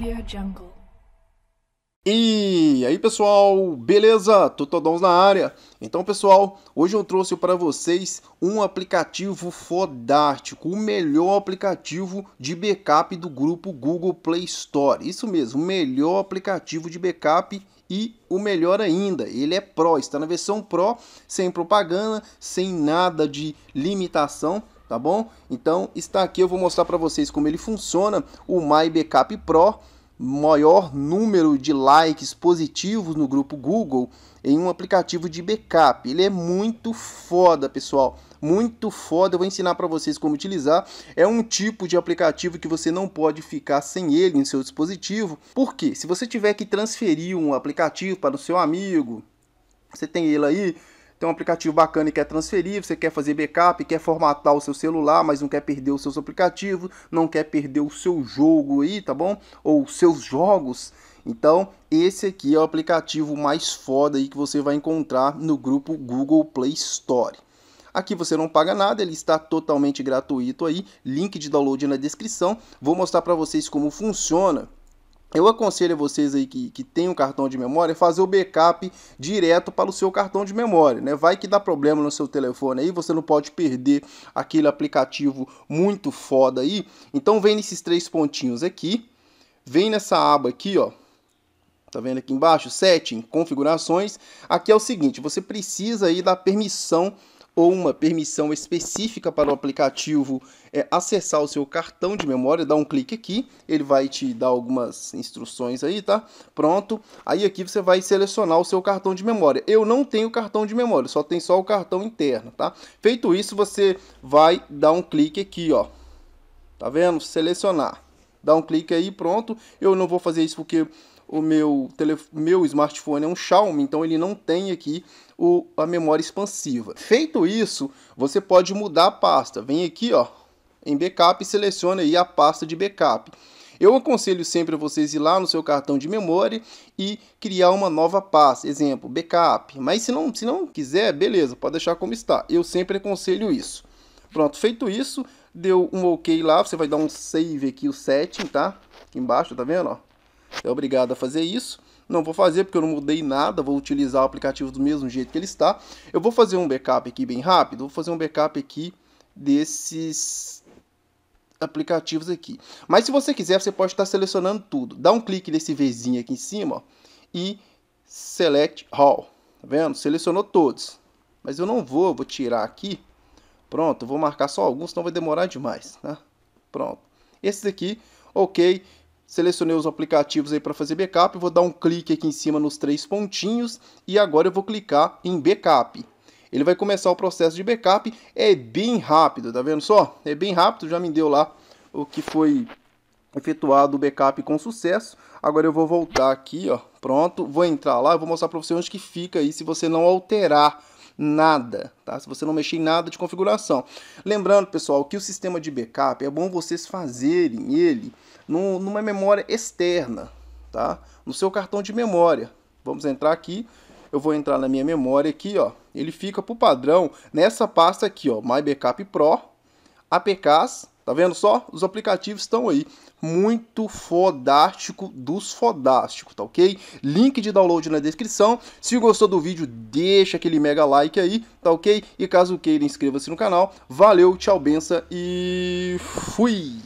Audio Jungle. E aí pessoal, beleza? Tutodons na área. Então pessoal, hoje eu trouxe para vocês um aplicativo fodástico, o melhor aplicativo de backup do grupo Google Play Store. Isso mesmo, o melhor aplicativo de backup e o melhor ainda, ele é Pro, está na versão Pro, sem propaganda, sem nada de limitação, tá bom? Então está aqui, eu vou mostrar para vocês como ele funciona, o My Backup Pro maior número de likes positivos no grupo Google em um aplicativo de backup. Ele é muito foda, pessoal. Muito foda, eu vou ensinar para vocês como utilizar. É um tipo de aplicativo que você não pode ficar sem ele em seu dispositivo. Porque se você tiver que transferir um aplicativo para o seu amigo, você tem ele aí, tem um aplicativo bacana e quer transferir, você quer fazer backup, quer formatar o seu celular, mas não quer perder os seus aplicativos, não quer perder o seu jogo aí, tá bom? Ou os seus jogos. Então, esse aqui é o aplicativo mais foda aí que você vai encontrar no grupo Google Play Store. Aqui você não paga nada, ele está totalmente gratuito aí, link de download na descrição. Vou mostrar para vocês como funciona eu aconselho a vocês aí que, que tem um cartão de memória fazer o backup direto para o seu cartão de memória, né? Vai que dá problema no seu telefone aí, você não pode perder aquele aplicativo muito foda aí. Então vem nesses três pontinhos aqui, vem nessa aba aqui, ó. Tá vendo aqui embaixo? Setting, configurações. Aqui é o seguinte, você precisa aí da permissão ou uma permissão específica para o aplicativo é, acessar o seu cartão de memória, dá um clique aqui, ele vai te dar algumas instruções aí, tá? Pronto. Aí aqui você vai selecionar o seu cartão de memória. Eu não tenho cartão de memória, só tem só o cartão interno, tá? Feito isso, você vai dar um clique aqui, ó. Tá vendo? Selecionar. Dá um clique aí, pronto. Eu não vou fazer isso porque o meu, meu smartphone é um Xiaomi, então ele não tem aqui o, a memória expansiva. Feito isso, você pode mudar a pasta. Vem aqui ó, em backup e seleciona aí a pasta de backup. Eu aconselho sempre a vocês ir lá no seu cartão de memória e criar uma nova pasta, exemplo, backup. Mas se não, se não quiser, beleza, pode deixar como está. Eu sempre aconselho isso. Pronto, feito isso, deu um OK lá, você vai dar um save aqui, o setting, tá? Aqui embaixo, tá vendo, ó? é obrigado a fazer isso. Não vou fazer porque eu não mudei nada, vou utilizar o aplicativo do mesmo jeito que ele está. Eu vou fazer um backup aqui bem rápido, vou fazer um backup aqui desses aplicativos aqui. Mas se você quiser, você pode estar selecionando tudo. Dá um clique nesse Vzinho aqui em cima ó, e Select All. Tá vendo? Selecionou todos. Mas eu não vou, eu vou tirar aqui. Pronto, vou marcar só alguns, senão vai demorar demais. Né? Pronto. Esses aqui, ok. Selecionei os aplicativos aí para fazer backup, vou dar um clique aqui em cima nos três pontinhos e agora eu vou clicar em backup. Ele vai começar o processo de backup, é bem rápido, tá vendo só? É bem rápido, já me deu lá o que foi efetuado o backup com sucesso. Agora eu vou voltar aqui, ó, pronto, vou entrar lá, eu vou mostrar para você onde que fica aí se você não alterar nada, tá? Se você não mexer em nada de configuração. Lembrando, pessoal, que o sistema de backup é bom vocês fazerem ele no, numa memória externa, tá? No seu cartão de memória. Vamos entrar aqui, eu vou entrar na minha memória aqui, ó. Ele fica por padrão nessa pasta aqui, ó, My Backup Pro, APKs Tá vendo só? Os aplicativos estão aí. Muito fodástico dos fodásticos, tá ok? Link de download na descrição. Se gostou do vídeo, deixa aquele mega like aí, tá ok? E caso queira, inscreva-se no canal. Valeu, tchau, benção e fui!